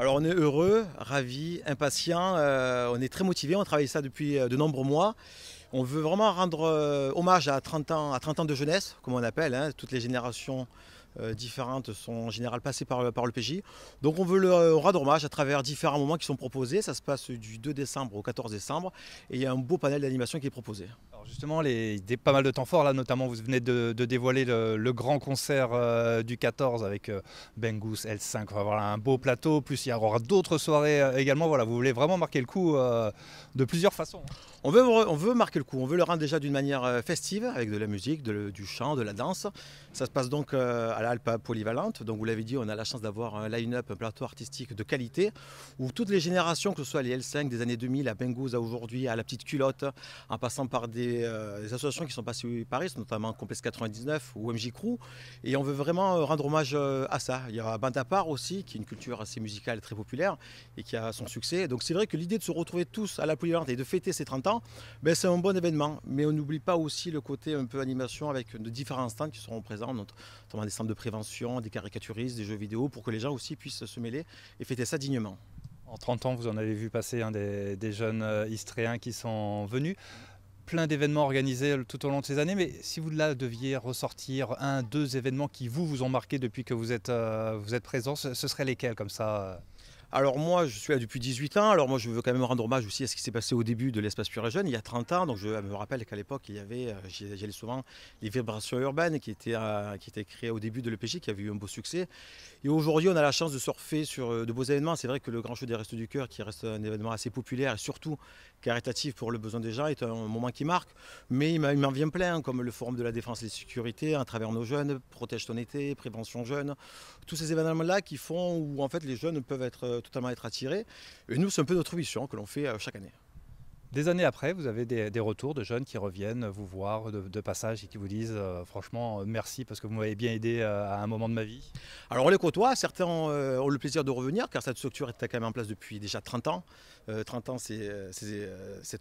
Alors on est heureux, ravis, impatients, euh, on est très motivés, on travaille ça depuis euh, de nombreux mois. On veut vraiment rendre euh, hommage à 30 ans, à 30 ans de jeunesse, comme on appelle, hein, toutes les générations euh, différentes sont en général passées par, par le PJ. Donc on veut le euh, rendre hommage à travers différents moments qui sont proposés. Ça se passe du 2 décembre au 14 décembre et il y a un beau panel d'animation qui est proposé. Alors justement, les, a pas mal de temps fort là, notamment vous venez de, dévoiler le, grand concert euh, du 14 avec Bengus, L5. On va avoir un beau plateau, plus il y aura d'autres soirées également. Voilà, vous voulez vraiment marquer le coup de plusieurs façons. Hein. On veut, on veut marquer le coup, on veut le rendre déjà d'une manière festive avec de la musique, du chant, de la danse. Ça se passe donc à à l'Alpe polyvalente. Donc vous l'avez dit, on a la chance d'avoir un line-up, un plateau artistique de qualité où toutes les générations, que ce soit les L5 des années 2000 à Bengouze à aujourd'hui, à la petite culotte, en passant par des, euh, associations qui sont passées par Paris, notamment Complexe 99 ou MJ Crew. Et on veut vraiment euh, rendre hommage euh, à ça. Il y a Band part aussi, qui est une culture assez musicale très populaire et qui a son succès. Donc c'est vrai que l'idée de se retrouver tous à la polyvalente et de fêter ses 30 ans, ben, c'est un bon événement. Mais on n'oublie pas aussi le côté un peu animation avec de différents stands qui seront présents, notamment des stands de prévention, des caricaturistes, des jeux vidéo, pour que les gens aussi puissent se mêler et fêter ça dignement. En 30 ans, vous en avez vu passer des, jeunes euh, Istréens qui sont venus. Plein d'événements organisés tout au long de ces années, mais si vous là deviez ressortir un, deux événements qui vous vous ont marqué depuis que vous êtes, présents, euh, vous êtes présent, ce, ce seraient lesquels comme ça euh, alors moi, je suis là depuis 18 ans. Alors moi, je veux quand même rendre hommage aussi à ce qui s'est passé au début de l'espace pur et jeune, il y a 30 ans. Donc je me rappelle qu'à l'époque, il y avait, euh, j'allais souvent, les vibrations urbaines qui étaient, euh, qui étaient créées au début de l'EPJ, qui avait eu un beau succès. Et aujourd'hui, on a la chance de surfer sur euh, de beaux événements. C'est vrai que le Grand Show des Restes du Cœur, qui reste un événement assez populaire et surtout caritatif pour le besoin des gens, est un moment qui marque. Mais il m'en vient plein, comme le Forum de la Défense et de la Sécurité, à travers nos jeunes, Protège ton été, Prévention jeune. Tous ces événements-là qui font où en fait les jeunes peuvent être totalement être attiré. Et nous, c'est un peu notre mission que l'on fait euh, chaque année. Des années après, vous avez des, retours de jeunes qui reviennent vous voir de, passage et qui vous disent euh, franchement euh, merci parce que vous m'avez bien aidé euh, à un moment de ma vie Alors on les côtoie, certains ont, le plaisir de revenir car cette structure est quand même en place depuis déjà 30 ans. 30 ans c'est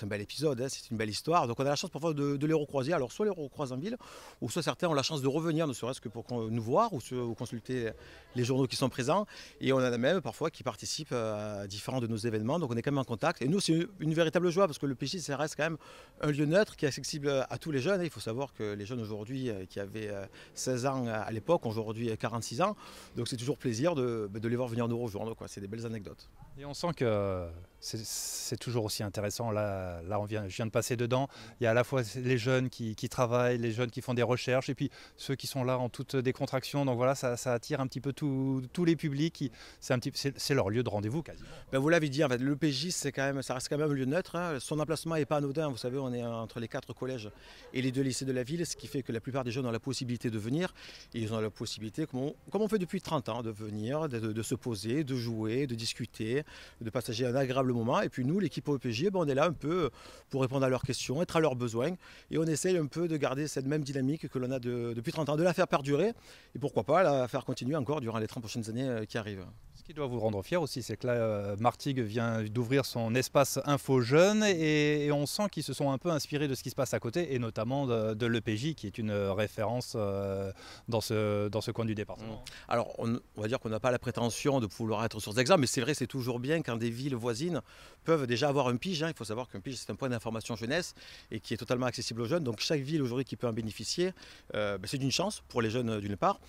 un bel épisode, hein, c'est une belle histoire. Donc on a la chance parfois de, les recroiser. Alors soit les recroisent en ville ou soit certains ont la chance de revenir ne serait-ce que pour nous voir ou, consulter les journaux qui sont présents. Et on a même parfois qui participent à différents de nos événements. Donc on est quand même en contact. Et nous c'est une, véritable joie parce que le PJ, ça reste quand même un lieu neutre qui est accessible euh, à tous les jeunes. Il faut savoir que les jeunes aujourd'hui euh, qui avaient 16 euh, ans à l'époque, aujourd'hui 46 ans. Donc c'est toujours plaisir de, bah, les voir venir nous rejoindre. C'est des belles anecdotes. Et on sent que c'est toujours aussi intéressant. Là, on vient, je viens de passer dedans. Il y a à la fois les jeunes qui, travaillent, les jeunes qui font des recherches, et puis ceux qui sont là en toute décontraction. Donc voilà, ça, attire un petit peu tous les publics. C'est leur lieu de rendez-vous quasiment. Ben, vous l'avez dit, le PJ, c'est quand même, ça reste quand même un lieu neutre. Hein. Son emplacement n'est pas anodin, vous savez, on est entre les quatre collèges et les deux lycées de la ville, ce qui fait que la plupart des jeunes ont la possibilité de venir. Et ils ont la possibilité, comme on, on fait depuis 30 ans, de venir, de, se poser, de jouer, de discuter, de passer un agréable moment. Et puis nous, l'équipe OPJ, e eh ben, on est là un peu pour répondre à leurs questions, être à leurs besoins. Et on essaye un peu de garder cette même dynamique que l'on a depuis 30 ans, de la faire perdurer. Et pourquoi pas la faire continuer encore durant les 30 prochaines années euh, qui arrivent. Ce qui doit vous rendre fier aussi, c'est que là, euh, Martigues vient d'ouvrir son espace Info Jeune et, on sent qu'ils se sont un peu inspirés de ce qui se passe à côté et notamment de, l'EPJ qui est une euh, référence euh, dans, ce, dans ce coin du département. Mmh. Alors on, va dire qu'on n'a pas la prétention de vouloir être sur d'exemple, mais c'est vrai, c'est toujours bien quand des villes voisines peuvent déjà avoir un pige. Hein. Il faut savoir qu'un pige c'est un point d'information jeunesse et qui est totalement accessible aux jeunes. Donc chaque ville aujourd'hui qui peut en bénéficier, euh, ben, c'est une chance pour les jeunes d'une part.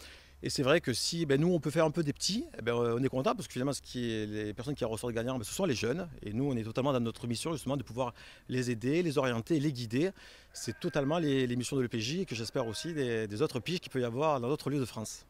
Et c'est vrai que si ben, nous, on peut faire un peu des petits, eh ben, euh, on est content parce que finalement, ce les personnes qui ressortent gagnantes, ben, ce sont les jeunes. Et nous, on est totalement dans notre mission justement de pouvoir les aider, les orienter, les guider. C'est totalement les, missions de l'EPJ et que j'espère aussi des, autres piges qu'il peut y avoir dans d'autres lieux de France.